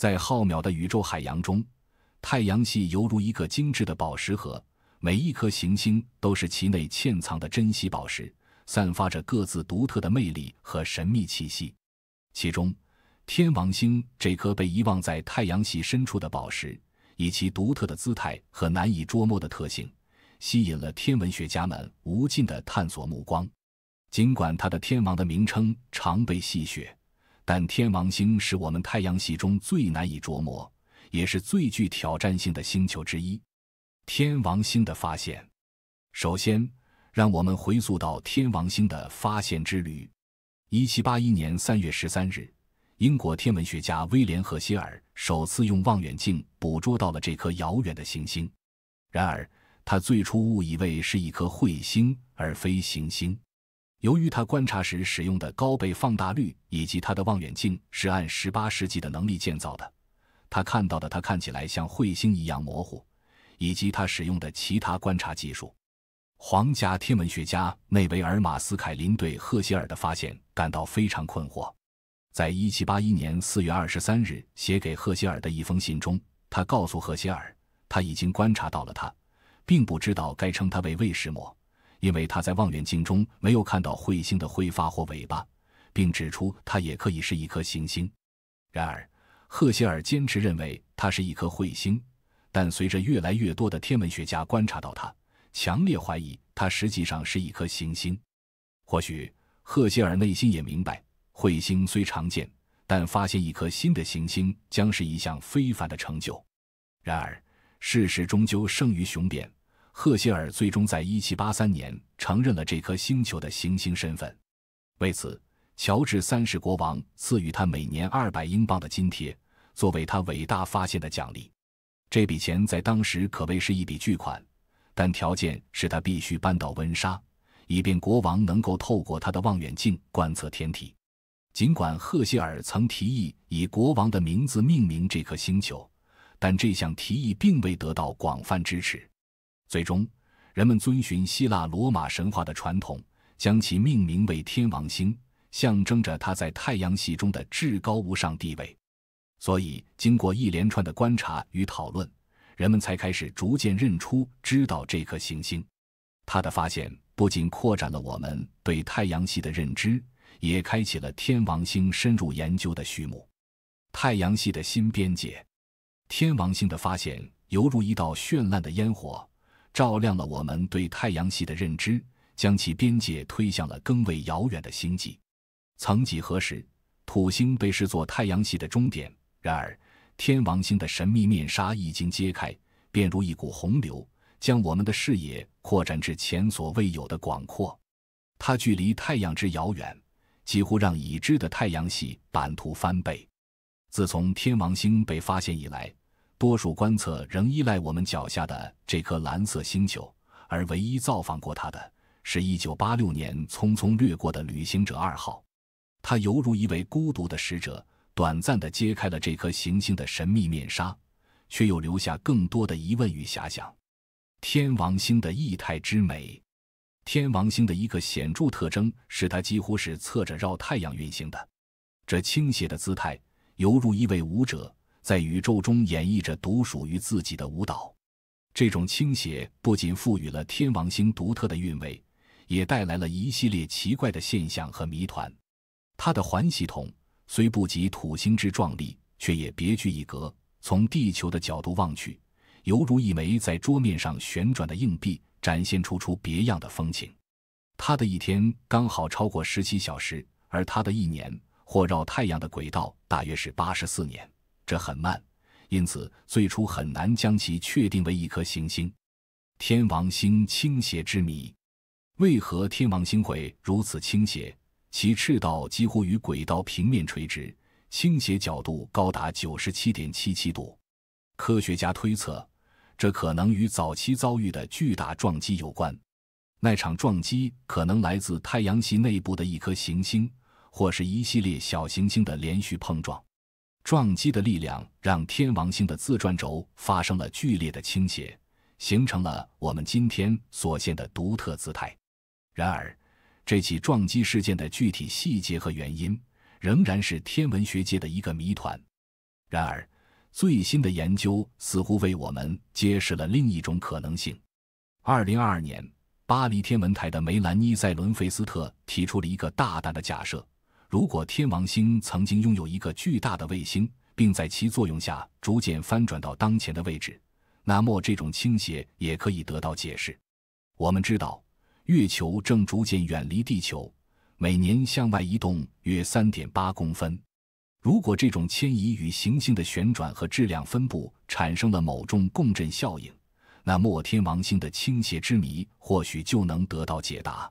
在浩渺的宇宙海洋中，太阳系犹如一个精致的宝石盒，每一颗行星都是其内嵌藏的珍稀宝石，散发着各自独特的魅力和神秘气息。其中，天王星这颗被遗忘在太阳系深处的宝石，以其独特的姿态和难以捉摸的特性，吸引了天文学家们无尽的探索目光。尽管它的天王的名称常被戏谑。但天王星是我们太阳系中最难以琢磨，也是最具挑战性的星球之一。天王星的发现，首先让我们回溯到天王星的发现之旅。一七八一年三月十三日，英国天文学家威廉·赫歇尔首次用望远镜捕捉到了这颗遥远的行星。然而，他最初误以为是一颗彗星，而非行星。由于他观察时使用的高倍放大率，以及他的望远镜是按十八世纪的能力建造的，他看到的他看起来像彗星一样模糊，以及他使用的其他观察技术，皇家天文学家内维尔·马斯凯林对赫歇尔的发现感到非常困惑。在一七八一年四月二十三日写给赫歇尔的一封信中，他告诉赫歇尔，他已经观察到了他，并不知道该称他为卫士摩。因为他在望远镜中没有看到彗星的挥发或尾巴，并指出它也可以是一颗行星。然而，赫歇尔坚持认为它是一颗彗星。但随着越来越多的天文学家观察到它，强烈怀疑它实际上是一颗行星。或许赫歇尔内心也明白，彗星虽常见，但发现一颗新的行星将是一项非凡的成就。然而，事实终究胜于雄辩。赫歇尔最终在1783年承认了这颗星球的行星身份。为此，乔治三世国王赐予他每年200英镑的津贴，作为他伟大发现的奖励。这笔钱在当时可谓是一笔巨款，但条件是他必须搬到温莎，以便国王能够透过他的望远镜观测天体。尽管赫歇尔曾提议以国王的名字命名这颗星球，但这项提议并未得到广泛支持。最终，人们遵循希腊罗马神话的传统，将其命名为天王星，象征着它在太阳系中的至高无上地位。所以，经过一连串的观察与讨论，人们才开始逐渐认出、知道这颗行星。它的发现不仅扩展了我们对太阳系的认知，也开启了天王星深入研究的序幕。太阳系的新边界，天王星的发现犹如一道绚烂的烟火。照亮了我们对太阳系的认知，将其边界推向了更为遥远的星际。曾几何时，土星被视作太阳系的终点。然而，天王星的神秘面纱一经揭开，便如一股洪流，将我们的视野扩展至前所未有的广阔。它距离太阳之遥远，几乎让已知的太阳系版图翻倍。自从天王星被发现以来，多数观测仍依赖我们脚下的这颗蓝色星球，而唯一造访过它的，是一九八六年匆匆掠过的旅行者二号。它犹如一位孤独的使者，短暂的揭开了这颗行星的神秘面纱，却又留下更多的疑问与遐想。天王星的异态之美。天王星的一个显著特征是它几乎是侧着绕太阳运行的，这倾斜的姿态犹如一位舞者。在宇宙中演绎着独属于自己的舞蹈，这种倾斜不仅赋予了天王星独特的韵味，也带来了一系列奇怪的现象和谜团。它的环系统虽不及土星之壮丽，却也别具一格。从地球的角度望去，犹如一枚在桌面上旋转的硬币，展现出出别样的风情。它的一天刚好超过十七小时，而它的一年或绕太阳的轨道大约是八十四年。这很慢，因此最初很难将其确定为一颗行星。天王星倾斜之谜：为何天王星会如此倾斜？其赤道几乎与轨道平面垂直，倾斜角度高达九十七点七七度。科学家推测，这可能与早期遭遇的巨大撞击有关。那场撞击可能来自太阳系内部的一颗行星，或是一系列小行星的连续碰撞。撞击的力量让天王星的自转轴发生了剧烈的倾斜，形成了我们今天所见的独特姿态。然而，这起撞击事件的具体细节和原因仍然是天文学界的一个谜团。然而，最新的研究似乎为我们揭示了另一种可能性。二零二二年，巴黎天文台的梅兰妮·塞伦费斯特提出了一个大胆的假设。如果天王星曾经拥有一个巨大的卫星，并在其作用下逐渐翻转到当前的位置，那么这种倾斜也可以得到解释。我们知道，月球正逐渐远离地球，每年向外移动约三点八公分。如果这种迁移与行星的旋转和质量分布产生了某种共振效应，那么天王星的倾斜之谜或许就能得到解答。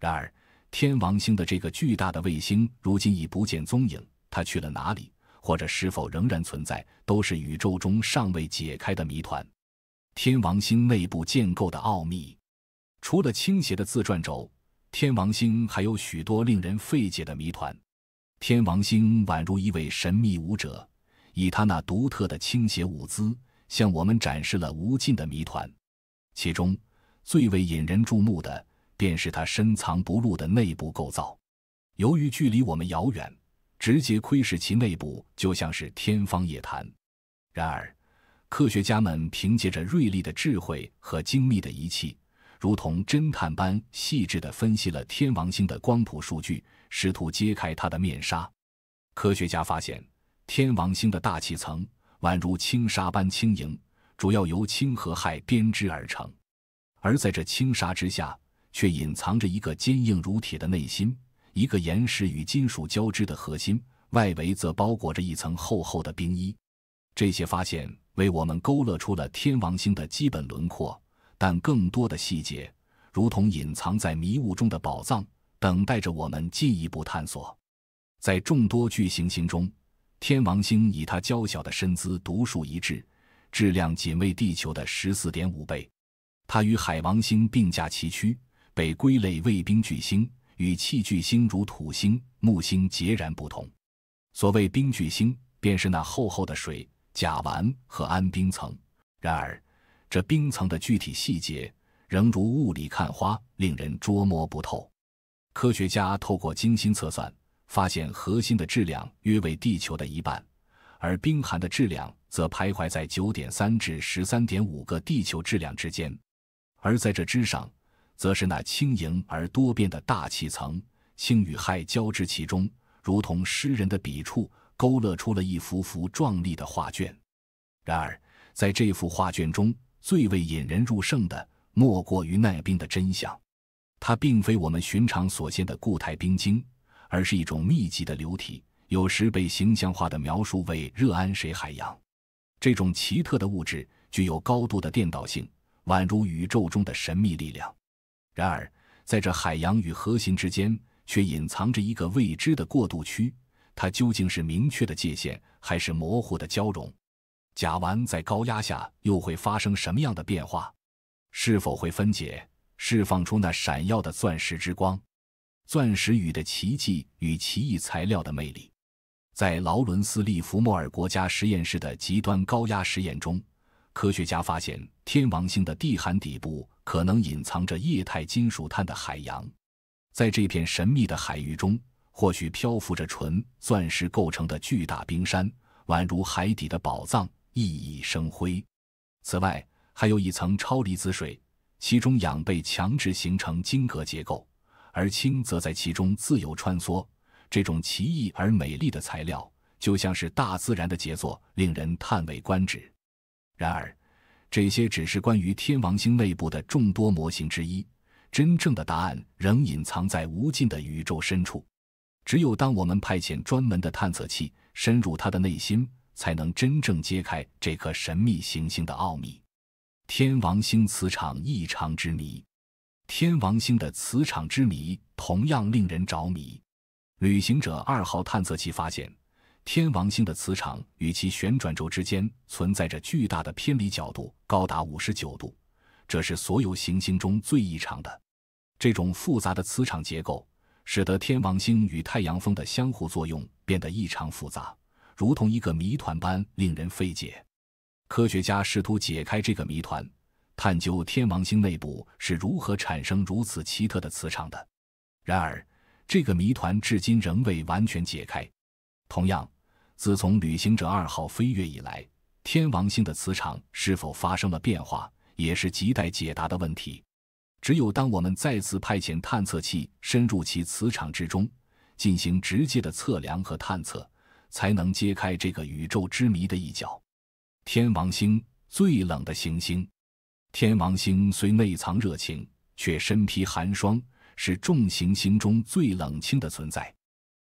然而，天王星的这个巨大的卫星，如今已不见踪影。它去了哪里，或者是否仍然存在，都是宇宙中尚未解开的谜团。天王星内部建构的奥秘，除了倾斜的自转轴，天王星还有许多令人费解的谜团。天王星宛如一位神秘舞者，以他那独特的倾斜舞姿，向我们展示了无尽的谜团。其中，最为引人注目的。便是它深藏不露的内部构造，由于距离我们遥远，直接窥视其内部就像是天方夜谭。然而，科学家们凭借着锐利的智慧和精密的仪器，如同侦探般细致地分析了天王星的光谱数据，试图揭开它的面纱。科学家发现，天王星的大气层宛如轻纱般轻盈，主要由氢和氦编织而成，而在这轻纱之下。却隐藏着一个坚硬如铁的内心，一个岩石与金属交织的核心，外围则包裹着一层厚厚的冰衣。这些发现为我们勾勒出了天王星的基本轮廓，但更多的细节如同隐藏在迷雾中的宝藏，等待着我们进一步探索。在众多巨行星中，天王星以它娇小的身姿独树一帜，质量仅为地球的十四点五倍，它与海王星并驾齐驱。被归类为冰巨星，与气巨星如土星、木星截然不同。所谓冰巨星，便是那厚厚的水、甲烷和氨冰层。然而，这冰层的具体细节仍如雾里看花，令人捉摸不透。科学家透过精心测算，发现核心的质量约为地球的一半，而冰含的质量则徘徊在九点三至十三点五个地球质量之间。而在这之上。则是那轻盈而多变的大气层，轻与害交织其中，如同诗人的笔触，勾勒出了一幅幅壮丽的画卷。然而，在这幅画卷中，最为引人入胜的，莫过于耐冰的真相。它并非我们寻常所见的固态冰晶，而是一种密集的流体，有时被形象化的描述为热安水海洋。这种奇特的物质具有高度的电导性，宛如宇宙中的神秘力量。然而，在这海洋与核心之间，却隐藏着一个未知的过渡区。它究竟是明确的界限，还是模糊的交融？甲烷在高压下又会发生什么样的变化？是否会分解，释放出那闪耀的钻石之光？钻石雨的奇迹与奇异材料的魅力，在劳伦斯利弗莫尔国家实验室的极端高压实验中。科学家发现，天王星的地核底部可能隐藏着液态金属碳的海洋。在这片神秘的海域中，或许漂浮着纯钻石构成的巨大冰山，宛如海底的宝藏，熠熠生辉。此外，还有一层超离子水，其中氧被强制形成晶格结构，而氢则在其中自由穿梭。这种奇异而美丽的材料，就像是大自然的杰作，令人叹为观止。然而，这些只是关于天王星内部的众多模型之一。真正的答案仍隐藏在无尽的宇宙深处。只有当我们派遣专门的探测器深入它的内心，才能真正揭开这颗神秘行星的奥秘。天王星磁场异常之谜，天王星的磁场之谜同样令人着迷。旅行者二号探测器发现。天王星的磁场与其旋转轴之间存在着巨大的偏离角度，高达五十九度，这是所有行星中最异常的。这种复杂的磁场结构使得天王星与太阳风的相互作用变得异常复杂，如同一个谜团般令人费解。科学家试图解开这个谜团，探究天王星内部是如何产生如此奇特的磁场的。然而，这个谜团至今仍未完全解开。同样。自从旅行者二号飞跃以来，天王星的磁场是否发生了变化，也是亟待解答的问题。只有当我们再次派遣探测器深入其磁场之中，进行直接的测量和探测，才能揭开这个宇宙之谜的一角。天王星最冷的行星，天王星虽内藏热情，却身披寒霜，是众行星中最冷清的存在。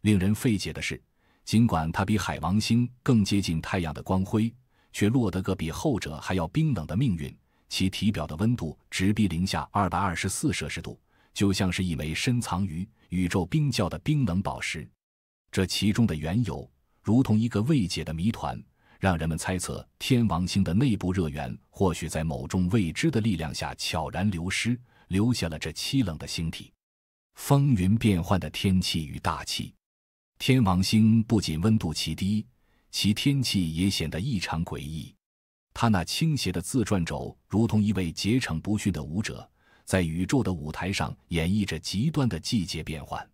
令人费解的是。尽管它比海王星更接近太阳的光辉，却落得个比后者还要冰冷的命运。其体表的温度直逼零下二百二十四摄氏度，就像是一枚深藏于宇宙冰窖的冰冷宝石。这其中的缘由，如同一个未解的谜团，让人们猜测天王星的内部热源或许在某种未知的力量下悄然流失，留下了这凄冷的星体。风云变幻的天气与大气。天王星不仅温度极低，其天气也显得异常诡异。它那倾斜的自转轴，如同一位竭诚不驯的舞者，在宇宙的舞台上演绎着极端的季节变换。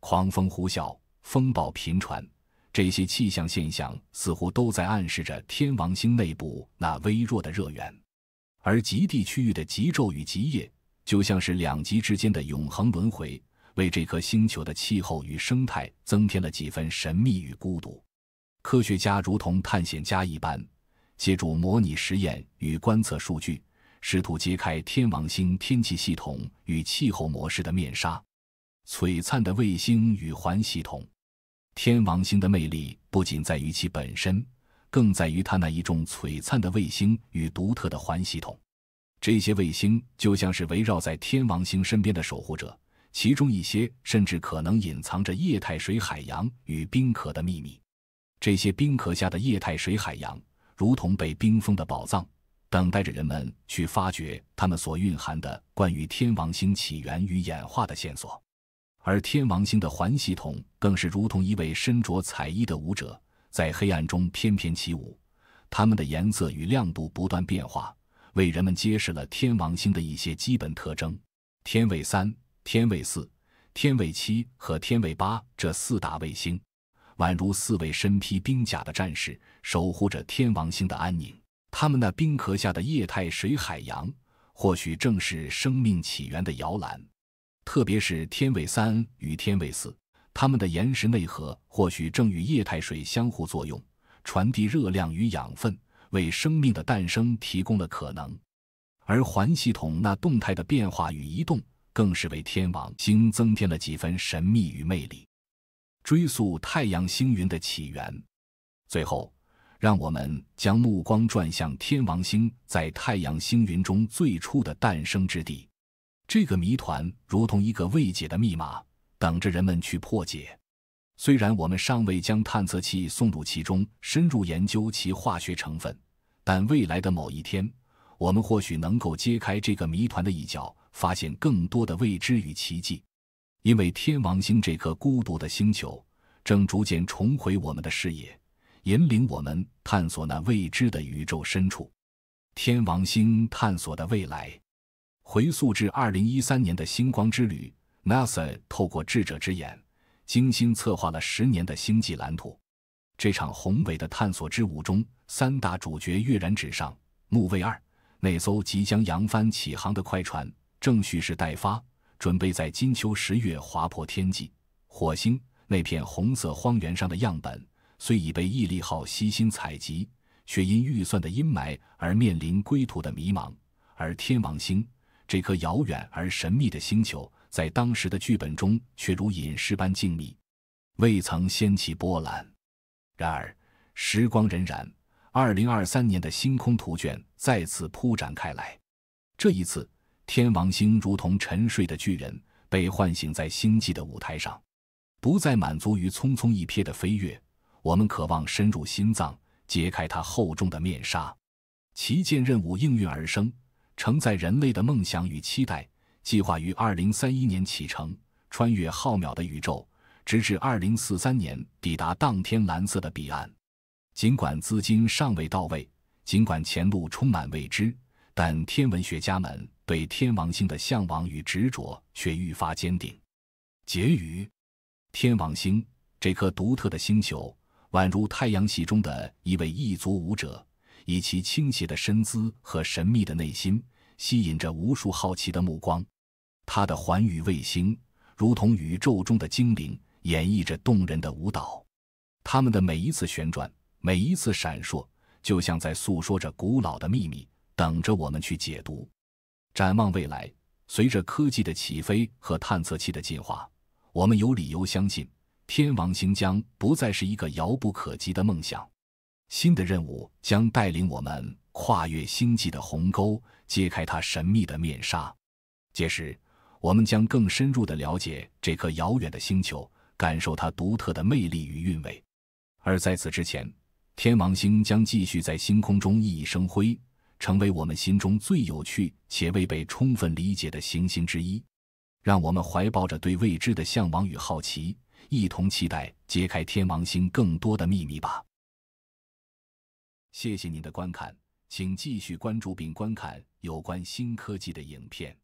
狂风呼啸，风暴频传，这些气象现象似乎都在暗示着天王星内部那微弱的热源。而极地区域的极昼与极夜，就像是两极之间的永恒轮回。为这颗星球的气候与生态增添了几分神秘与孤独。科学家如同探险家一般，借助模拟实验与观测数据，试图揭开天王星天气系统与气候模式的面纱。璀璨的卫星与环系统，天王星的魅力不仅在于其本身，更在于它那一种璀璨的卫星与独特的环系统。这些卫星就像是围绕在天王星身边的守护者。其中一些甚至可能隐藏着液态水海洋与冰壳的秘密。这些冰壳下的液态水海洋，如同被冰封的宝藏，等待着人们去发掘它们所蕴含的关于天王星起源与演化的线索。而天王星的环系统更是如同一位身着彩衣的舞者，在黑暗中翩翩起舞。它们的颜色与亮度不断变化，为人们揭示了天王星的一些基本特征。天卫三。天卫四、天卫七和天卫八这四大卫星，宛如四位身披冰甲的战士，守护着天王星的安宁。他们那冰壳下的液态水海洋，或许正是生命起源的摇篮。特别是天卫三与天卫四，它们的岩石内核或许正与液态水相互作用，传递热量与养分，为生命的诞生提供了可能。而环系统那动态的变化与移动。更是为天王星增添了几分神秘与魅力。追溯太阳星云的起源，最后，让我们将目光转向天王星在太阳星云中最初的诞生之地。这个谜团如同一个未解的密码，等着人们去破解。虽然我们尚未将探测器送入其中，深入研究其化学成分，但未来的某一天，我们或许能够揭开这个谜团的一角。发现更多的未知与奇迹，因为天王星这颗孤独的星球正逐渐重回我们的视野，引领我们探索那未知的宇宙深处。天王星探索的未来，回溯至二零一三年的星光之旅，NASA 透过智者之眼，精心策划了十年的星际蓝图。这场宏伟的探索之舞中，三大主角跃然纸上：木卫二，那艘即将扬帆起航的快船。正蓄势待发，准备在金秋十月划破天际。火星那片红色荒原上的样本虽已被毅力号悉心采集，却因预算的阴霾而面临归途的迷茫。而天王星这颗遥远而神秘的星球，在当时的剧本中却如隐士般静谧，未曾掀起波澜。然而，时光荏苒，二零二三年的星空图卷再次铺展开来。这一次。天王星如同沉睡的巨人被唤醒，在星际的舞台上，不再满足于匆匆一瞥的飞跃。我们渴望深入心脏，揭开它厚重的面纱。旗舰任务应运而生，承载人类的梦想与期待。计划于二零三一年启程，穿越浩渺的宇宙，直至二零四三年抵达当天蓝色的彼岸。尽管资金尚未到位，尽管前路充满未知，但天文学家们。对天王星的向往与执着却愈发坚定。结语：天王星这颗独特的星球，宛如太阳系中的一位异族舞者，以其倾斜的身姿和神秘的内心，吸引着无数好奇的目光。它的环宇卫星，如同宇宙中的精灵，演绎着动人的舞蹈。它们的每一次旋转，每一次闪烁，就像在诉说着古老的秘密，等着我们去解读。展望未来，随着科技的起飞和探测器的进化，我们有理由相信，天王星将不再是一个遥不可及的梦想。新的任务将带领我们跨越星际的鸿沟，揭开它神秘的面纱。届时，我们将更深入地了解这颗遥远的星球，感受它独特的魅力与韵味。而在此之前，天王星将继续在星空中熠熠生辉。成为我们心中最有趣且未被充分理解的行星之一，让我们怀抱着对未知的向往与好奇，一同期待揭开天王星更多的秘密吧。谢谢您的观看，请继续关注并观看有关新科技的影片。